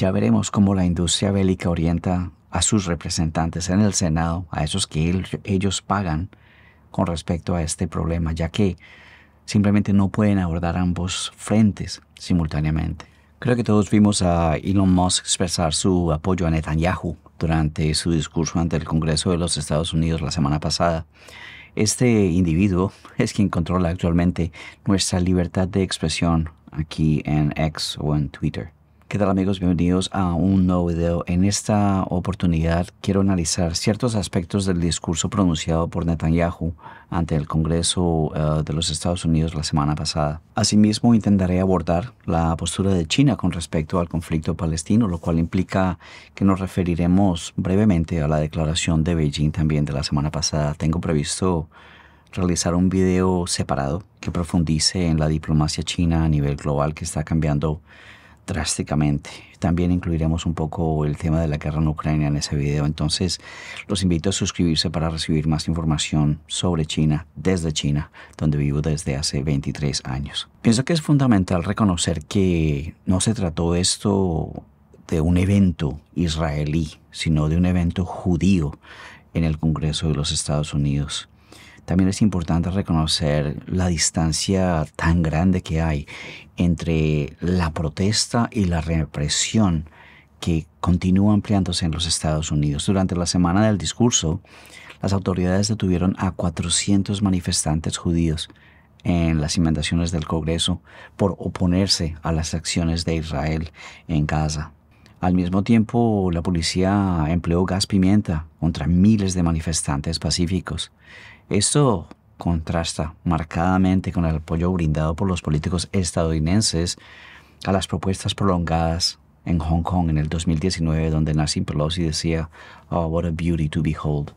Ya veremos cómo la industria bélica orienta a sus representantes en el Senado, a esos que ellos pagan con respecto a este problema, ya que simplemente no pueden abordar ambos frentes simultáneamente. Creo que todos vimos a Elon Musk expresar su apoyo a Netanyahu durante su discurso ante el Congreso de los Estados Unidos la semana pasada. Este individuo es quien controla actualmente nuestra libertad de expresión aquí en X o en Twitter. ¿Qué tal amigos? Bienvenidos a un nuevo video. En esta oportunidad quiero analizar ciertos aspectos del discurso pronunciado por Netanyahu ante el Congreso eh, de los Estados Unidos la semana pasada. Asimismo, intentaré abordar la postura de China con respecto al conflicto palestino, lo cual implica que nos referiremos brevemente a la declaración de Beijing también de la semana pasada. Tengo previsto realizar un video separado que profundice en la diplomacia china a nivel global que está cambiando drásticamente. También incluiremos un poco el tema de la guerra en Ucrania en ese video. Entonces, los invito a suscribirse para recibir más información sobre China desde China, donde vivo desde hace 23 años. Pienso que es fundamental reconocer que no se trató esto de un evento israelí, sino de un evento judío en el Congreso de los Estados Unidos también es importante reconocer la distancia tan grande que hay entre la protesta y la represión que continúa ampliándose en los Estados Unidos. Durante la semana del discurso, las autoridades detuvieron a 400 manifestantes judíos en las inundaciones del Congreso por oponerse a las acciones de Israel en Gaza. Al mismo tiempo, la policía empleó gas pimienta contra miles de manifestantes pacíficos. Esto contrasta marcadamente con el apoyo brindado por los políticos estadounidenses a las propuestas prolongadas en Hong Kong en el 2019, donde Nancy Pelosi decía, oh, what a beauty to behold.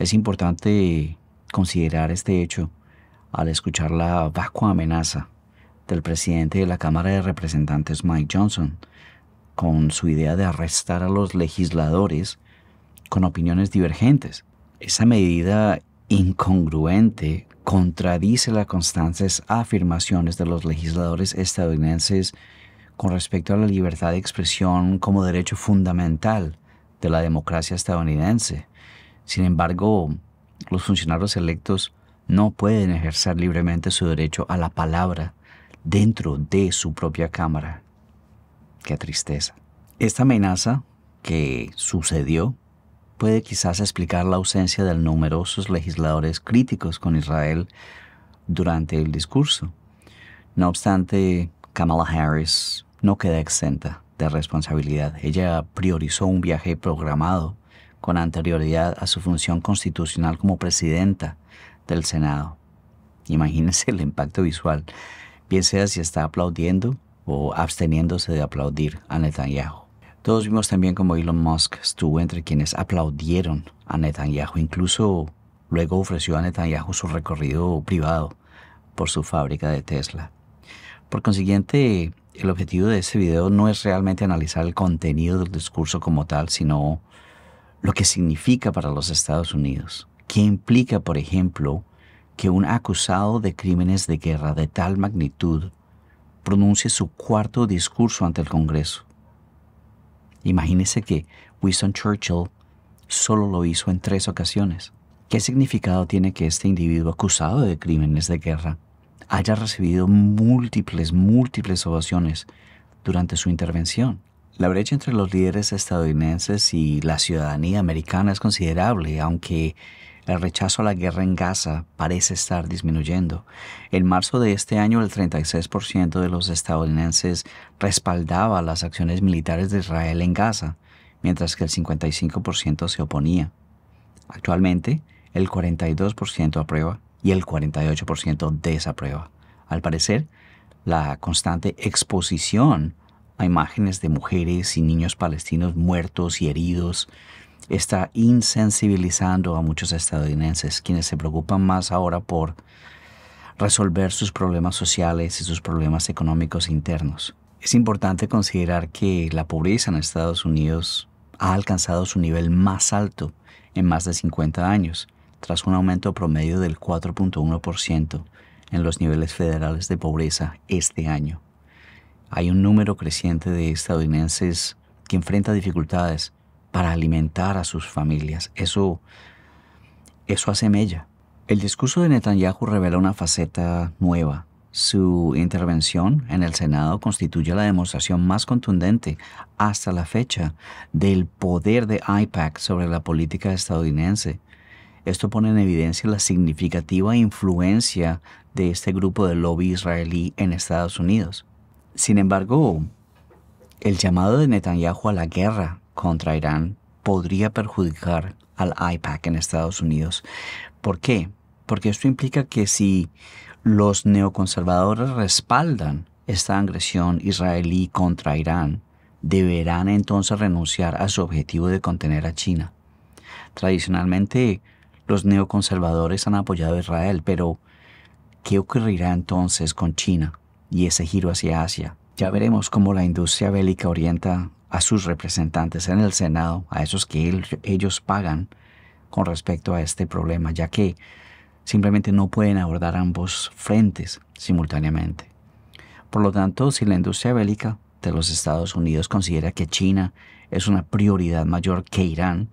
Es importante considerar este hecho al escuchar la vacua amenaza del presidente de la Cámara de Representantes, Mike Johnson, con su idea de arrestar a los legisladores con opiniones divergentes. Esa medida incongruente contradice las constantes afirmaciones de los legisladores estadounidenses con respecto a la libertad de expresión como derecho fundamental de la democracia estadounidense. Sin embargo, los funcionarios electos no pueden ejercer libremente su derecho a la palabra dentro de su propia Cámara. Qué tristeza. Esta amenaza que sucedió puede quizás explicar la ausencia de numerosos legisladores críticos con Israel durante el discurso. No obstante, Kamala Harris no queda exenta de responsabilidad. Ella priorizó un viaje programado con anterioridad a su función constitucional como presidenta del Senado. Imagínense el impacto visual, bien sea si está aplaudiendo o absteniéndose de aplaudir a Netanyahu. Todos vimos también como Elon Musk estuvo entre quienes aplaudieron a Netanyahu, incluso luego ofreció a Netanyahu su recorrido privado por su fábrica de Tesla. Por consiguiente, el objetivo de este video no es realmente analizar el contenido del discurso como tal, sino lo que significa para los Estados Unidos. ¿Qué implica, por ejemplo, que un acusado de crímenes de guerra de tal magnitud pronuncie su cuarto discurso ante el Congreso? Imagínese que Winston Churchill solo lo hizo en tres ocasiones. ¿Qué significado tiene que este individuo acusado de crímenes de guerra haya recibido múltiples, múltiples ovaciones durante su intervención? La brecha entre los líderes estadounidenses y la ciudadanía americana es considerable, aunque el rechazo a la guerra en Gaza parece estar disminuyendo. En marzo de este año, el 36% de los estadounidenses respaldaba las acciones militares de Israel en Gaza, mientras que el 55% se oponía. Actualmente, el 42% aprueba y el 48% desaprueba. Al parecer, la constante exposición a imágenes de mujeres y niños palestinos muertos y heridos está insensibilizando a muchos estadounidenses, quienes se preocupan más ahora por resolver sus problemas sociales y sus problemas económicos internos. Es importante considerar que la pobreza en Estados Unidos ha alcanzado su nivel más alto en más de 50 años, tras un aumento promedio del 4.1% en los niveles federales de pobreza este año. Hay un número creciente de estadounidenses que enfrenta dificultades para alimentar a sus familias. Eso, eso hace mella. El discurso de Netanyahu revela una faceta nueva. Su intervención en el Senado constituye la demostración más contundente hasta la fecha del poder de IPAC sobre la política estadounidense. Esto pone en evidencia la significativa influencia de este grupo de lobby israelí en Estados Unidos. Sin embargo, el llamado de Netanyahu a la guerra contra Irán podría perjudicar al IPAC en Estados Unidos. ¿Por qué? Porque esto implica que si los neoconservadores respaldan esta agresión israelí contra Irán, deberán entonces renunciar a su objetivo de contener a China. Tradicionalmente, los neoconservadores han apoyado a Israel, pero ¿qué ocurrirá entonces con China y ese giro hacia Asia? Ya veremos cómo la industria bélica orienta a sus representantes en el Senado, a esos que ellos pagan con respecto a este problema, ya que simplemente no pueden abordar ambos frentes simultáneamente. Por lo tanto, si la industria bélica de los Estados Unidos considera que China es una prioridad mayor que Irán,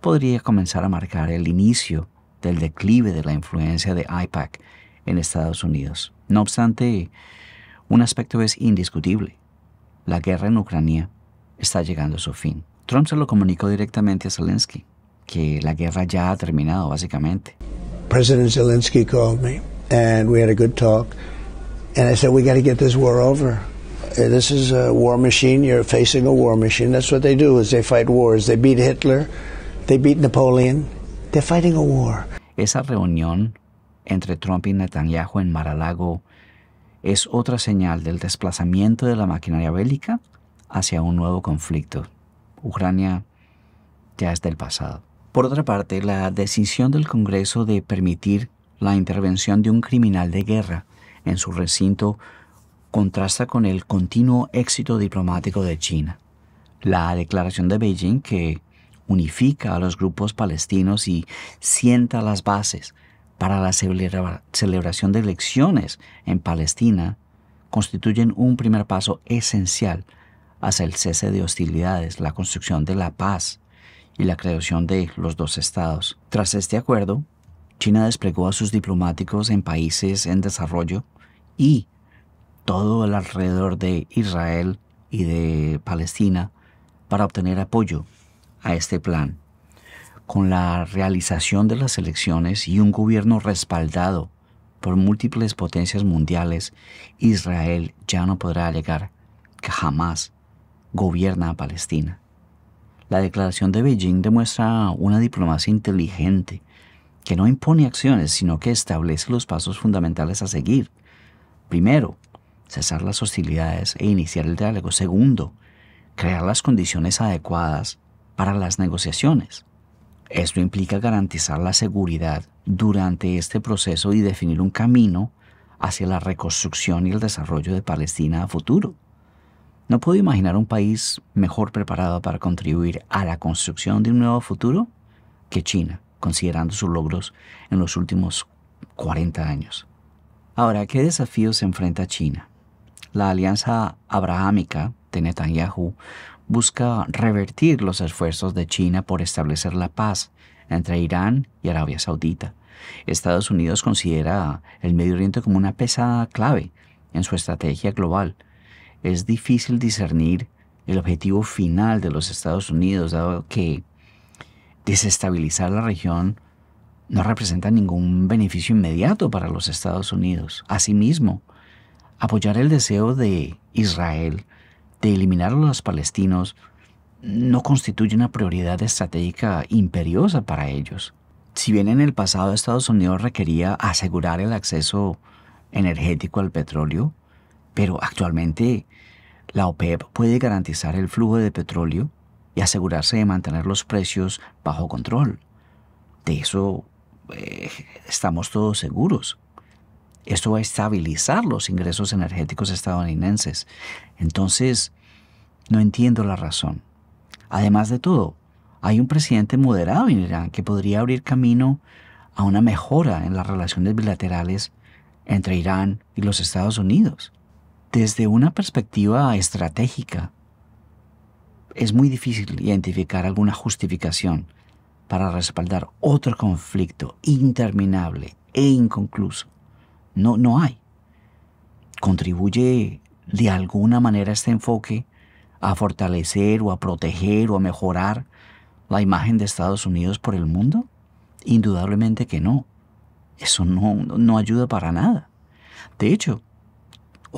podría comenzar a marcar el inicio del declive de la influencia de IPAC en Estados Unidos. No obstante, un aspecto es indiscutible. La guerra en Ucrania está llegando a su fin. Trump se lo comunicó directamente a Zelensky, que la guerra ya ha terminado básicamente. President Zelensky called me and we had a good talk and I said we got to get this war over. Uh, this is a war machine, you're facing a war machine. That's what they do is they fight wars. They beat Hitler, they beat Napoleon. They're fighting a war. Esa reunión entre Trump y Netanyahu en Mar-a-Lago es otra señal del desplazamiento de la maquinaria bélica hacia un nuevo conflicto. Ucrania ya es del pasado. Por otra parte, la decisión del Congreso de permitir la intervención de un criminal de guerra en su recinto contrasta con el continuo éxito diplomático de China. La declaración de Beijing que unifica a los grupos palestinos y sienta las bases para la celebración de elecciones en Palestina constituyen un primer paso esencial hacia el cese de hostilidades, la construcción de la paz y la creación de los dos estados. Tras este acuerdo, China desplegó a sus diplomáticos en países en desarrollo y todo el alrededor de Israel y de Palestina para obtener apoyo a este plan. Con la realización de las elecciones y un gobierno respaldado por múltiples potencias mundiales, Israel ya no podrá llegar que jamás gobierna a Palestina. La declaración de Beijing demuestra una diplomacia inteligente que no impone acciones, sino que establece los pasos fundamentales a seguir. Primero, cesar las hostilidades e iniciar el diálogo. Segundo, crear las condiciones adecuadas para las negociaciones. Esto implica garantizar la seguridad durante este proceso y definir un camino hacia la reconstrucción y el desarrollo de Palestina a futuro. ¿No puedo imaginar un país mejor preparado para contribuir a la construcción de un nuevo futuro que China, considerando sus logros en los últimos 40 años? Ahora, ¿qué desafíos se enfrenta China? La alianza abrahámica de Netanyahu busca revertir los esfuerzos de China por establecer la paz entre Irán y Arabia Saudita. Estados Unidos considera el Medio Oriente como una pesada clave en su estrategia global es difícil discernir el objetivo final de los Estados Unidos, dado que desestabilizar la región no representa ningún beneficio inmediato para los Estados Unidos. Asimismo, apoyar el deseo de Israel de eliminar a los palestinos no constituye una prioridad estratégica imperiosa para ellos. Si bien en el pasado Estados Unidos requería asegurar el acceso energético al petróleo, pero actualmente la OPEP e puede garantizar el flujo de petróleo y asegurarse de mantener los precios bajo control. De eso eh, estamos todos seguros. Esto va a estabilizar los ingresos energéticos estadounidenses. Entonces, no entiendo la razón. Además de todo, hay un presidente moderado en Irán que podría abrir camino a una mejora en las relaciones bilaterales entre Irán y los Estados Unidos desde una perspectiva estratégica, es muy difícil identificar alguna justificación para respaldar otro conflicto interminable e inconcluso. No, no hay. Contribuye de alguna manera este enfoque a fortalecer o a proteger o a mejorar la imagen de Estados Unidos por el mundo? Indudablemente que no. Eso no, no ayuda para nada. De hecho,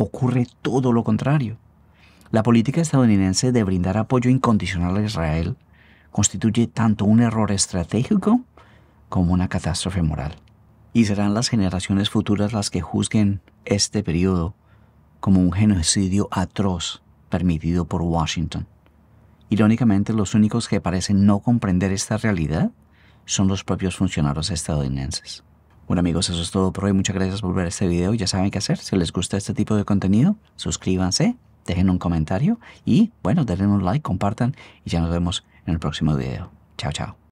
ocurre todo lo contrario. La política estadounidense de brindar apoyo incondicional a Israel constituye tanto un error estratégico como una catástrofe moral. Y serán las generaciones futuras las que juzguen este periodo como un genocidio atroz permitido por Washington. Irónicamente, los únicos que parecen no comprender esta realidad son los propios funcionarios estadounidenses. Bueno amigos, eso es todo por hoy. Muchas gracias por ver este video. Ya saben qué hacer. Si les gusta este tipo de contenido, suscríbanse, dejen un comentario y bueno, denle un like, compartan y ya nos vemos en el próximo video. Chao, chao.